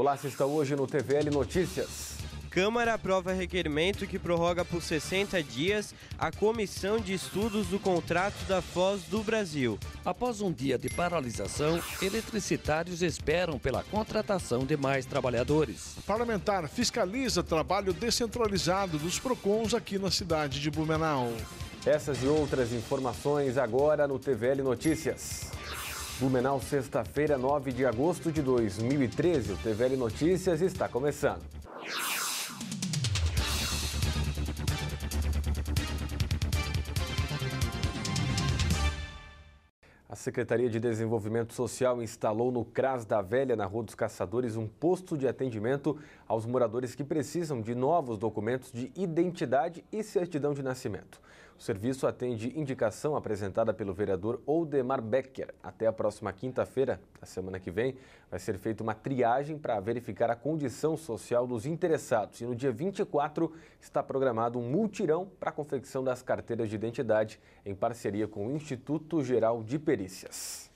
Olá, assista hoje no TVL Notícias. Câmara aprova requerimento que prorroga por 60 dias a comissão de estudos do contrato da Foz do Brasil. Após um dia de paralisação, eletricitários esperam pela contratação de mais trabalhadores. Parlamentar fiscaliza trabalho descentralizado dos PROCONs aqui na cidade de Blumenau. Essas e outras informações agora no TVL Notícias. Blumenau, sexta-feira, 9 de agosto de 2013. O TVL Notícias está começando. A Secretaria de Desenvolvimento Social instalou no Cras da Velha, na Rua dos Caçadores, um posto de atendimento aos moradores que precisam de novos documentos de identidade e certidão de nascimento. O serviço atende indicação apresentada pelo vereador Oldemar Becker. Até a próxima quinta-feira, na semana que vem, vai ser feita uma triagem para verificar a condição social dos interessados. E no dia 24 está programado um multirão para a confecção das carteiras de identidade em parceria com o Instituto Geral de Perícias.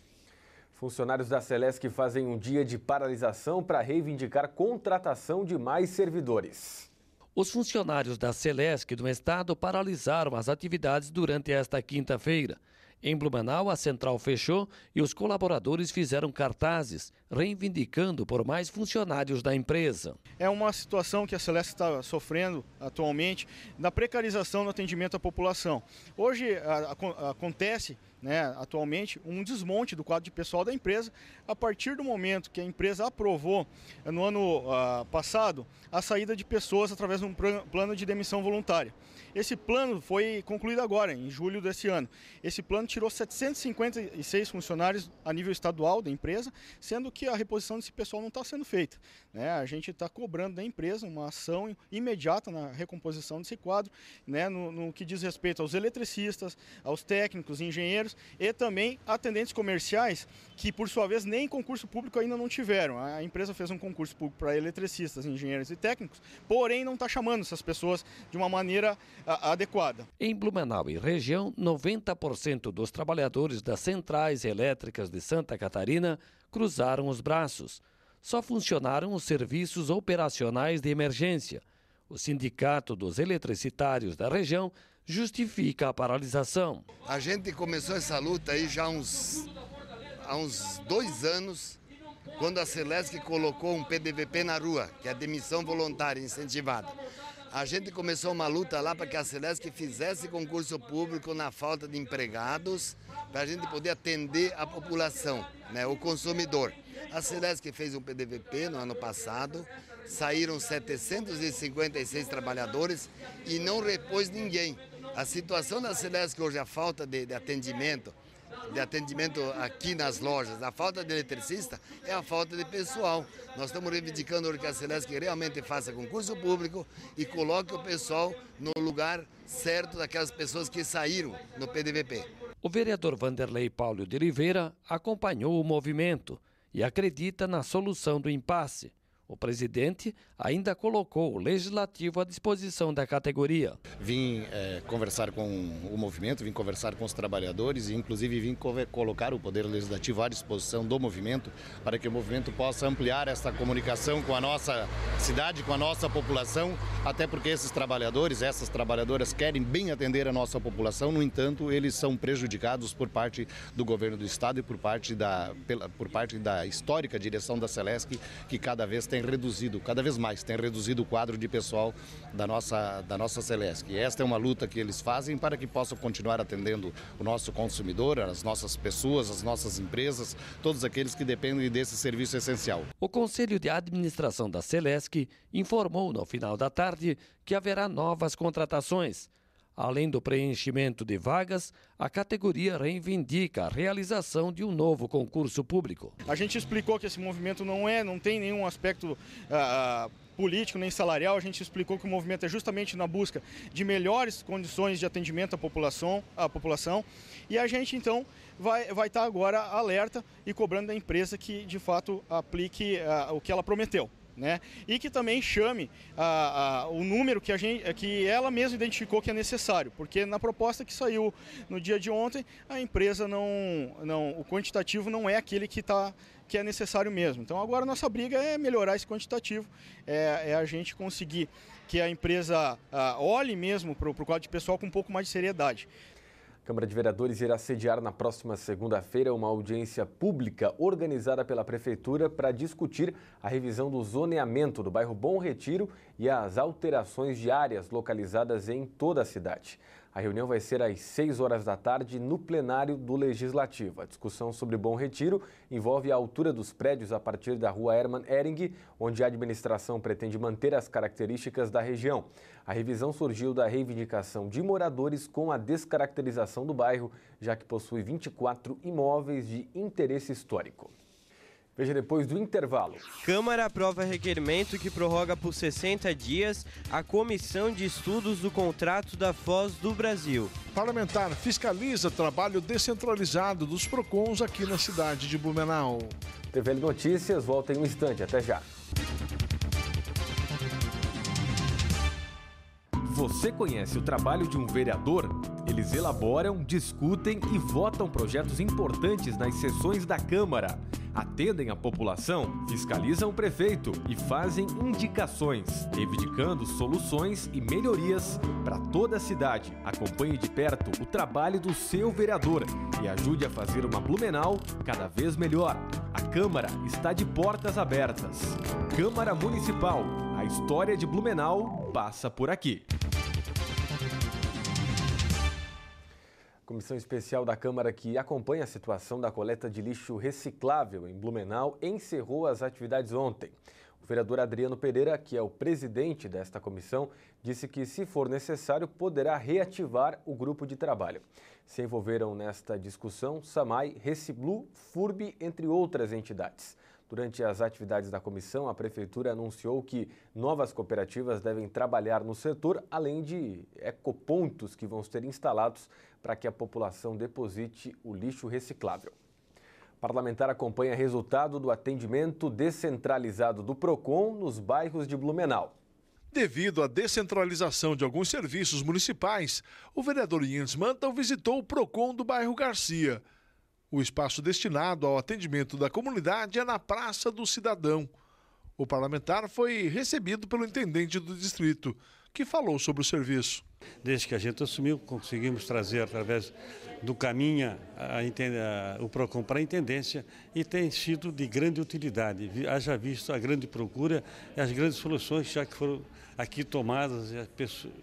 Funcionários da Celesc fazem um dia de paralisação para reivindicar contratação de mais servidores. Os funcionários da Celesc do Estado paralisaram as atividades durante esta quinta-feira. Em Blumenau, a central fechou e os colaboradores fizeram cartazes, reivindicando por mais funcionários da empresa. É uma situação que a Celeste está sofrendo atualmente, da precarização no atendimento à população. Hoje a, a, acontece né, atualmente, um desmonte do quadro de pessoal da empresa. A partir do momento que a empresa aprovou, eh, no ano uh, passado, a saída de pessoas através de um plano de demissão voluntária. Esse plano foi concluído agora, em julho desse ano. Esse plano tirou 756 funcionários a nível estadual da empresa, sendo que a reposição desse pessoal não está sendo feita. Né? A gente está cobrando da empresa uma ação imediata na recomposição desse quadro, né? no, no que diz respeito aos eletricistas, aos técnicos, engenheiros e também atendentes comerciais, que por sua vez nem concurso público ainda não tiveram. A empresa fez um concurso público para eletricistas, engenheiros e técnicos, porém não está chamando essas pessoas de uma maneira adequada. Em Blumenau e região, 90% dos trabalhadores das centrais elétricas de Santa Catarina cruzaram os braços. Só funcionaram os serviços operacionais de emergência. O Sindicato dos Eletricitários da região justifica a paralisação. A gente começou essa luta aí já há uns, há uns dois anos, quando a Celesc colocou um PDVP na rua, que é a demissão voluntária incentivada. A gente começou uma luta lá para que a Celesc fizesse concurso público na falta de empregados, para a gente poder atender a população, né, o consumidor. A Celesc fez um PDVP no ano passado, saíram 756 trabalhadores e não repôs ninguém. A situação da Celeste hoje, a falta de, de atendimento, de atendimento aqui nas lojas, a falta de eletricista é a falta de pessoal. Nós estamos reivindicando que a que realmente faça concurso público e coloque o pessoal no lugar certo daquelas pessoas que saíram no PDVP. O vereador Vanderlei Paulo de Oliveira acompanhou o movimento e acredita na solução do impasse. O presidente ainda colocou o legislativo à disposição da categoria. Vim é, conversar com o movimento, vim conversar com os trabalhadores e, inclusive, vim colocar o poder legislativo à disposição do movimento para que o movimento possa ampliar essa comunicação com a nossa cidade, com a nossa população, até porque esses trabalhadores, essas trabalhadoras querem bem atender a nossa população, no entanto, eles são prejudicados por parte do governo do estado e por parte da, pela, por parte da histórica direção da Celesc, que cada vez tem tem reduzido, cada vez mais, tem reduzido o quadro de pessoal da nossa, da nossa Celesc. E esta é uma luta que eles fazem para que possam continuar atendendo o nosso consumidor, as nossas pessoas, as nossas empresas, todos aqueles que dependem desse serviço essencial. O Conselho de Administração da Celesc informou no final da tarde que haverá novas contratações. Além do preenchimento de vagas, a categoria reivindica a realização de um novo concurso público. A gente explicou que esse movimento não é, não tem nenhum aspecto. Ah, ah, político nem salarial, a gente explicou que o movimento é justamente na busca de melhores condições de atendimento à população, à população e a gente então vai, vai estar agora alerta e cobrando da empresa que de fato aplique ah, o que ela prometeu né? E que também chame a, a, o número que, a gente, que ela mesma identificou que é necessário, porque na proposta que saiu no dia de ontem, a empresa não, não o quantitativo não é aquele que está que é necessário mesmo. Então agora nossa briga é melhorar esse quantitativo, é, é a gente conseguir que a empresa a, olhe mesmo para o quadro de pessoal com um pouco mais de seriedade. A Câmara de Vereadores irá sediar na próxima segunda-feira uma audiência pública organizada pela Prefeitura para discutir a revisão do zoneamento do bairro Bom Retiro e as alterações de áreas localizadas em toda a cidade. A reunião vai ser às 6 horas da tarde no plenário do Legislativo. A discussão sobre Bom Retiro envolve a altura dos prédios a partir da rua Hermann Ehring, onde a administração pretende manter as características da região. A revisão surgiu da reivindicação de moradores com a descaracterização do bairro, já que possui 24 imóveis de interesse histórico. Veja depois do intervalo. Câmara aprova requerimento que prorroga por 60 dias a comissão de estudos do contrato da Foz do Brasil. Parlamentar fiscaliza trabalho descentralizado dos PROCONs aqui na cidade de Blumenau. TVL Notícias volta em um instante. Até já. Você conhece o trabalho de um vereador? Eles elaboram, discutem e votam projetos importantes nas sessões da Câmara, atendem a população, fiscalizam o prefeito e fazem indicações, reivindicando soluções e melhorias para toda a cidade. Acompanhe de perto o trabalho do seu vereador e ajude a fazer uma Blumenau cada vez melhor. A Câmara está de portas abertas. Câmara Municipal. A história de Blumenau passa por aqui. Comissão especial da Câmara que acompanha a situação da coleta de lixo reciclável em Blumenau encerrou as atividades ontem. O vereador Adriano Pereira, que é o presidente desta comissão, disse que, se for necessário, poderá reativar o grupo de trabalho. Se envolveram nesta discussão SAMAI, Reciblu, FURB, entre outras entidades. Durante as atividades da comissão, a Prefeitura anunciou que novas cooperativas devem trabalhar no setor, além de ecopontos que vão ser instalados para que a população deposite o lixo reciclável. O parlamentar acompanha resultado do atendimento descentralizado do PROCON nos bairros de Blumenau. Devido à descentralização de alguns serviços municipais, o vereador Jens Mantel visitou o PROCON do bairro Garcia o espaço destinado ao atendimento da comunidade é na Praça do Cidadão. O parlamentar foi recebido pelo intendente do distrito, que falou sobre o serviço. Desde que a gente assumiu, conseguimos trazer através do Caminha a, a, o PROCON para a Intendência e tem sido de grande utilidade. Haja visto a grande procura e as grandes soluções já que foram aqui tomadas e,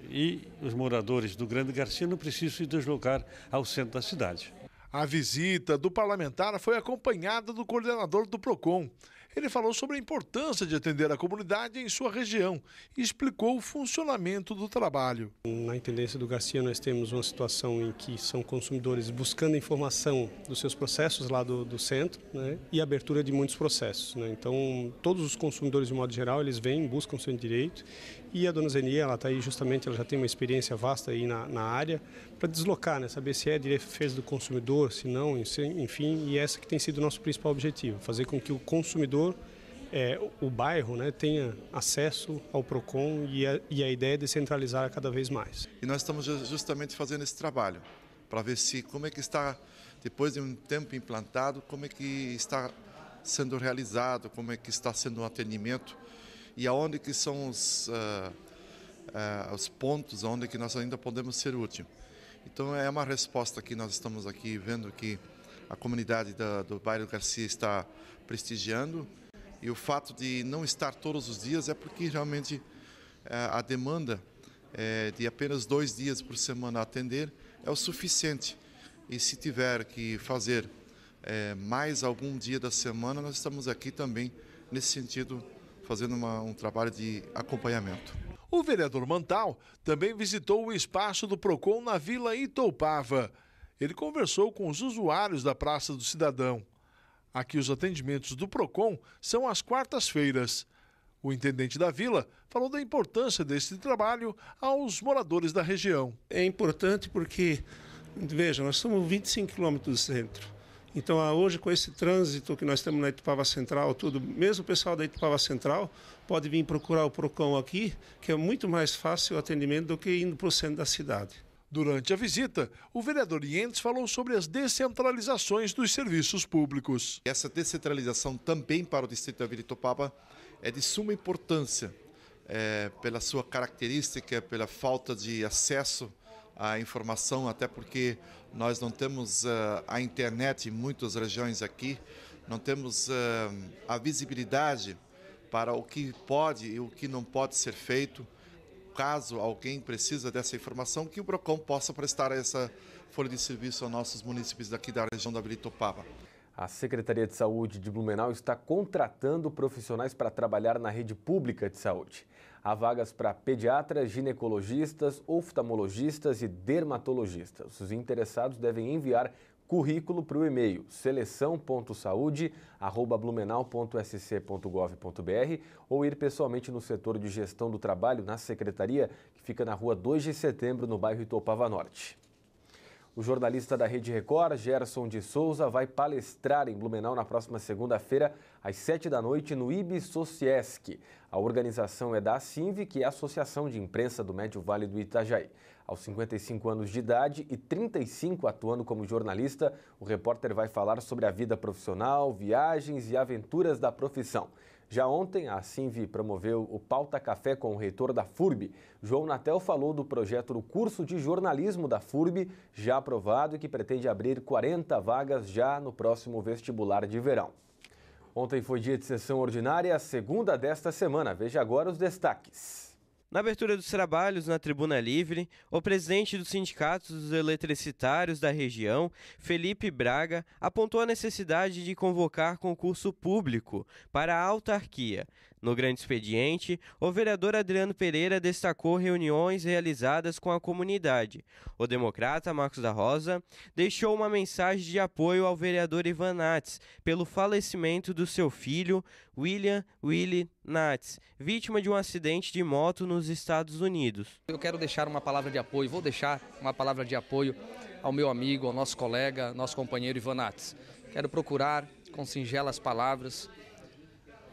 e os moradores do Grande Garcia não precisam se deslocar ao centro da cidade. A visita do parlamentar foi acompanhada do coordenador do PROCON. Ele falou sobre a importância de atender a comunidade em sua região e explicou o funcionamento do trabalho. Na Intendência do Garcia nós temos uma situação em que são consumidores buscando informação dos seus processos lá do, do centro né, e abertura de muitos processos. Né. Então todos os consumidores de modo geral eles vêm, buscam seu direito e a dona Zenia ela está aí justamente, ela já tem uma experiência vasta aí na, na área, para deslocar, né? saber se é de defesa do consumidor, se não, enfim, e essa que tem sido o nosso principal objetivo, fazer com que o consumidor, é, o bairro, né, tenha acesso ao PROCON e a, e a ideia é descentralizar cada vez mais. E nós estamos justamente fazendo esse trabalho, para ver se como é que está, depois de um tempo implantado, como é que está sendo realizado, como é que está sendo o um atendimento e aonde que são os, uh, uh, os pontos onde que nós ainda podemos ser úteis. Então é uma resposta que nós estamos aqui vendo que a comunidade da, do bairro Garcia está prestigiando e o fato de não estar todos os dias é porque realmente é, a demanda é, de apenas dois dias por semana atender é o suficiente. E se tiver que fazer é, mais algum dia da semana, nós estamos aqui também nesse sentido fazendo uma, um trabalho de acompanhamento. O vereador Mantal também visitou o espaço do PROCON na Vila Itoupava. Ele conversou com os usuários da Praça do Cidadão. Aqui os atendimentos do PROCON são às quartas-feiras. O intendente da vila falou da importância desse trabalho aos moradores da região. É importante porque, veja, nós somos 25 quilômetros do centro. Então, ah, hoje, com esse trânsito que nós temos na Itupava Central, tudo, mesmo o pessoal da Itupava Central pode vir procurar o PROCON aqui, que é muito mais fácil o atendimento do que indo para o centro da cidade. Durante a visita, o vereador Ientes falou sobre as descentralizações dos serviços públicos. Essa descentralização também para o distrito da Vila Itupava é de suma importância, é, pela sua característica, pela falta de acesso a informação, até porque nós não temos uh, a internet em muitas regiões aqui, não temos uh, a visibilidade para o que pode e o que não pode ser feito. Caso alguém precisa dessa informação, que o Procon possa prestar essa folha de serviço aos nossos municípios daqui da região da Britopava. A Secretaria de Saúde de Blumenau está contratando profissionais para trabalhar na rede pública de saúde. Há vagas para pediatras, ginecologistas, oftalmologistas e dermatologistas. Os interessados devem enviar currículo para o e-mail seleção.saude@blumenau.sc.gov.br ou ir pessoalmente no setor de gestão do trabalho na secretaria que fica na rua 2 de setembro, no bairro Itopava Norte. O jornalista da Rede Record, Gerson de Souza, vai palestrar em Blumenau na próxima segunda-feira, às sete da noite, no Sociesc. A organização é da CINV, que é a Associação de Imprensa do Médio Vale do Itajaí. Aos 55 anos de idade e 35 atuando como jornalista, o repórter vai falar sobre a vida profissional, viagens e aventuras da profissão. Já ontem, a Sinvi promoveu o Pauta Café com o reitor da FURB. João Natel falou do projeto do curso de jornalismo da FURB, já aprovado e que pretende abrir 40 vagas já no próximo vestibular de verão. Ontem foi dia de sessão ordinária, a segunda desta semana. Veja agora os destaques. Na abertura dos trabalhos na Tribuna Livre, o presidente do Sindicato dos Eletricitários da região, Felipe Braga, apontou a necessidade de convocar concurso público para a autarquia, no grande expediente, o vereador Adriano Pereira destacou reuniões realizadas com a comunidade. O democrata Marcos da Rosa deixou uma mensagem de apoio ao vereador Ivan Nats pelo falecimento do seu filho, William Willie Nats, vítima de um acidente de moto nos Estados Unidos. Eu quero deixar uma palavra de apoio, vou deixar uma palavra de apoio ao meu amigo, ao nosso colega, nosso companheiro Ivan Nats. Quero procurar, com singelas palavras,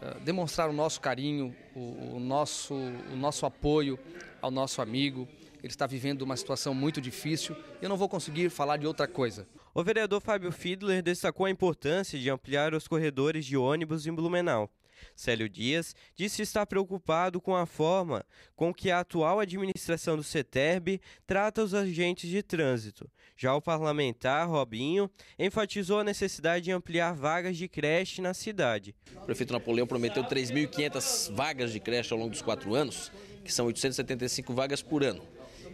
eh, demonstrar o nosso carinho, o, o, nosso, o nosso apoio ao nosso amigo. Ele está vivendo uma situação muito difícil. Eu não vou conseguir falar de outra coisa. O vereador Fábio Fiedler destacou a importância de ampliar os corredores de ônibus em Blumenau. Célio Dias, disse estar preocupado com a forma com que a atual administração do CETERB trata os agentes de trânsito. Já o parlamentar Robinho enfatizou a necessidade de ampliar vagas de creche na cidade. O prefeito Napoleão prometeu 3.500 vagas de creche ao longo dos quatro anos, que são 875 vagas por ano.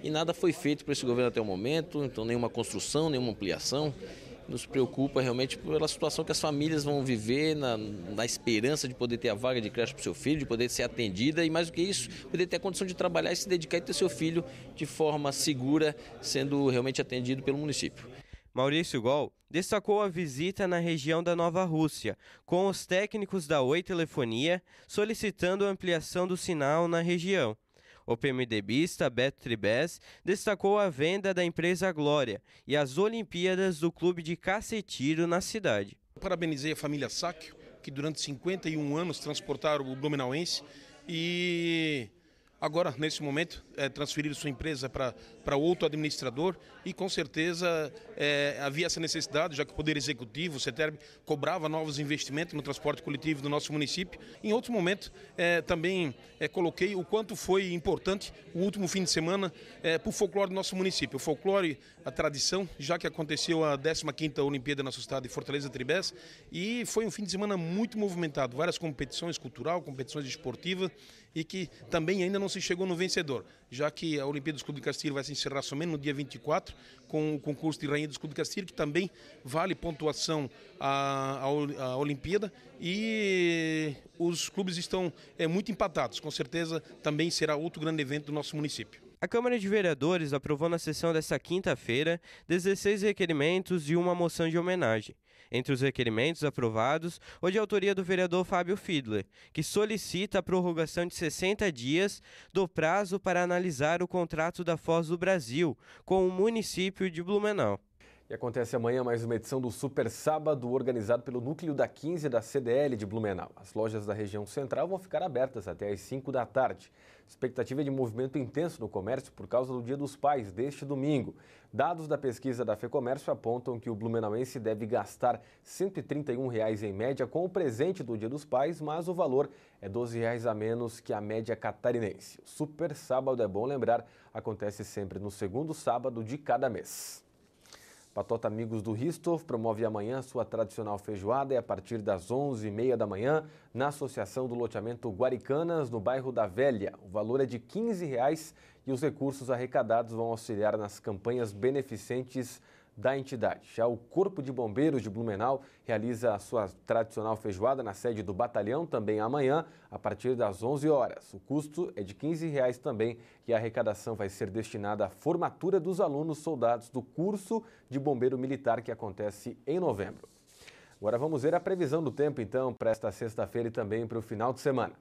E nada foi feito para esse governo até o momento, então nenhuma construção, nenhuma ampliação nos preocupa realmente pela situação que as famílias vão viver, na, na esperança de poder ter a vaga de creche para o seu filho, de poder ser atendida e, mais do que isso, poder ter a condição de trabalhar e se dedicar e ter seu filho de forma segura, sendo realmente atendido pelo município. Maurício Gol destacou a visita na região da Nova Rússia, com os técnicos da Oi Telefonia solicitando a ampliação do sinal na região. O PMDBista Beto Tribes destacou a venda da empresa Glória e as Olimpíadas do Clube de Cacetiro na cidade. Parabenizei a família Sáquio, que durante 51 anos transportaram o Blumenauense e agora, nesse momento, é, transferir sua empresa para outro administrador e com certeza é, havia essa necessidade, já que o Poder Executivo, o CETERB, cobrava novos investimentos no transporte coletivo do nosso município. Em outro momento é, também coloquei o quanto foi importante o último fim de semana para o folclore do nosso município. O folclore, a tradição, já que aconteceu a 15ª Olimpíada na nosso estado de Fortaleza Tribés e foi um fim de semana muito movimentado, várias competições cultural, competições esportivas e que também ainda não se chegou no vencedor já que a Olimpíada dos Clube de Castilho vai se encerrar somente no dia 24, com o concurso de Rainha dos Clube de Castilho, que também vale pontuação à, à, à Olimpíada. E os clubes estão é, muito empatados, com certeza também será outro grande evento do nosso município. A Câmara de Vereadores aprovou na sessão desta quinta-feira 16 requerimentos e uma moção de homenagem. Entre os requerimentos aprovados, o de autoria do vereador Fábio Fidler, que solicita a prorrogação de 60 dias do prazo para analisar o contrato da Foz do Brasil com o município de Blumenau. E acontece amanhã mais uma edição do Super Sábado, organizado pelo Núcleo da 15 da CDL de Blumenau. As lojas da região central vão ficar abertas até às 5 da tarde. Expectativa de movimento intenso no comércio por causa do Dia dos Pais deste domingo. Dados da pesquisa da FEComércio apontam que o blumenauense deve gastar R$ 131 reais em média com o presente do Dia dos Pais, mas o valor é R$ 12 reais a menos que a média catarinense. O Super Sábado, é bom lembrar, acontece sempre no segundo sábado de cada mês. Patota Amigos do Ristoff promove amanhã sua tradicional feijoada e a partir das 11h30 da manhã na Associação do Loteamento Guaricanas, no bairro da Velha. O valor é de R$ 15 e os recursos arrecadados vão auxiliar nas campanhas beneficentes da entidade. Já o Corpo de Bombeiros de Blumenau realiza a sua tradicional feijoada na sede do batalhão também amanhã, a partir das 11 horas. O custo é de R$ 15 reais também e a arrecadação vai ser destinada à formatura dos alunos soldados do curso de bombeiro militar que acontece em novembro. Agora vamos ver a previsão do tempo então para esta sexta-feira e também para o final de semana.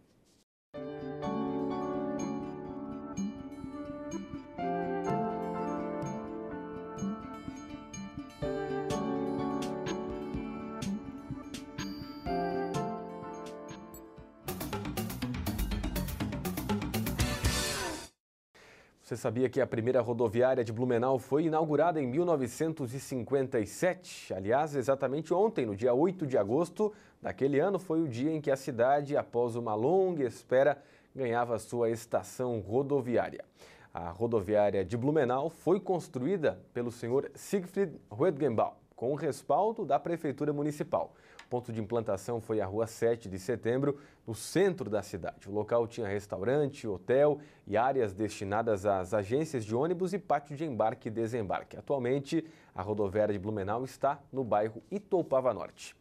Você sabia que a primeira rodoviária de Blumenau foi inaugurada em 1957? Aliás, exatamente ontem, no dia 8 de agosto daquele ano, foi o dia em que a cidade, após uma longa espera, ganhava sua estação rodoviária. A rodoviária de Blumenau foi construída pelo senhor Siegfried Ruedgenbaum, com o respaldo da Prefeitura Municipal ponto de implantação foi a Rua 7 de Setembro, no centro da cidade. O local tinha restaurante, hotel e áreas destinadas às agências de ônibus e pátio de embarque e desembarque. Atualmente, a rodoviária de Blumenau está no bairro Itoupava Norte.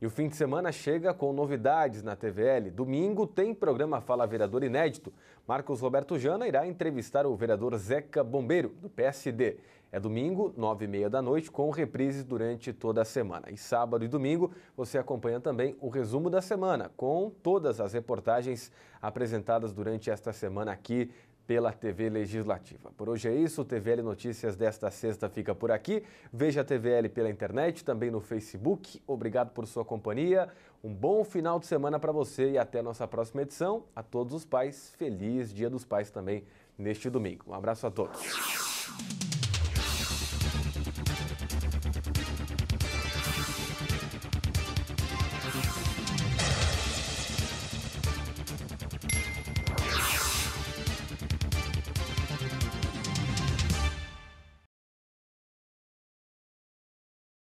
E o fim de semana chega com novidades na TVL. Domingo tem programa Fala Vereador inédito. Marcos Roberto Jana irá entrevistar o vereador Zeca Bombeiro, do PSD. É domingo, nove e meia da noite, com reprises durante toda a semana. E sábado e domingo você acompanha também o resumo da semana, com todas as reportagens apresentadas durante esta semana aqui pela TV Legislativa. Por hoje é isso, o TVL Notícias desta sexta fica por aqui. Veja a TVL pela internet, também no Facebook. Obrigado por sua companhia. Um bom final de semana para você e até a nossa próxima edição. A todos os pais, feliz Dia dos Pais também neste domingo. Um abraço a todos.